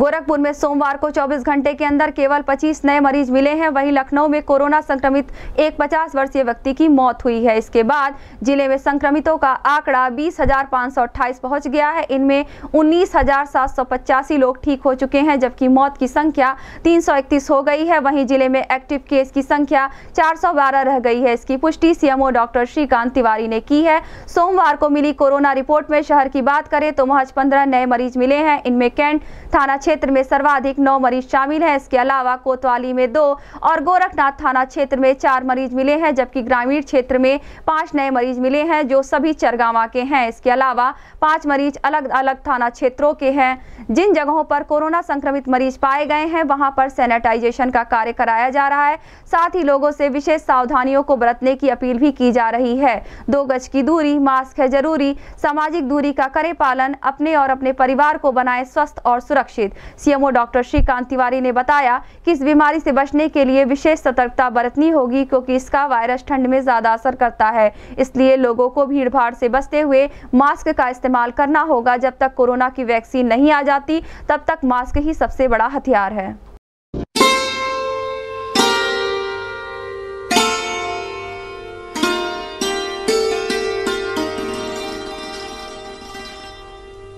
गोरखपुर में सोमवार को 24 घंटे के अंदर केवल 25 नए मरीज मिले हैं वहीं लखनऊ में कोरोना संक्रमित एक 50 वर्षीय व्यक्ति की मौत हुई है इसके बाद जिले में संक्रमितों का आंकड़ा बीस पहुंच गया है इनमें उन्नीस लोग ठीक हो चुके हैं जबकि मौत की संख्या तीन हो गई है वहीं जिले में एक्टिव केस की संख्या बारह रह गई है इसकी पुष्टि सीएमओ डॉक्टर श्रीकांत तिवारी ने की है सोमवार को मिली कोरोना रिपोर्ट में शहर की बात करें तो महज पंद्रह नए मरीज मिले हैं इनमें कैंट थाना क्षेत्र में सर्वाधिक नौ मरीज शामिल हैं इसके अलावा कोतवाली में दो और गोरखनाथ थाना क्षेत्र में चार मरीज मिले हैं जबकि ग्रामीण क्षेत्र में पांच नए मरीज मिले हैं जो सभी चरगावा के हैं इसके अलावा पांच मरीज अलग अलग थाना क्षेत्रों के हैं जिन जगहों पर कोरोना संक्रमित मरीज पाए गए हैं वहां पर सैनिटाइजेशन का कार्य कराया जा रहा है साथ ही लोगों से विशेष सावधानियों को बरतने की अपील भी की जा रही है दो गज की दूरी मास्क है जरूरी सामाजिक दूरी का करें पालन अपने और अपने परिवार को बनाए स्वस्थ और सुरक्षित संक्रमित सीएमओ डॉक्टर श्रीकांत तिवारी ने बताया कि इस बीमारी से बचने के लिए विशेष सतर्कता बरतनी होगी क्योंकि इसका वायरस ठंड में ज्यादा असर करता है इसलिए लोगों को भीड़भाड़ से बचते हुए मास्क का इस्तेमाल करना होगा जब तक कोरोना की वैक्सीन नहीं आ जाती तब तक मास्क ही सबसे बड़ा हथियार है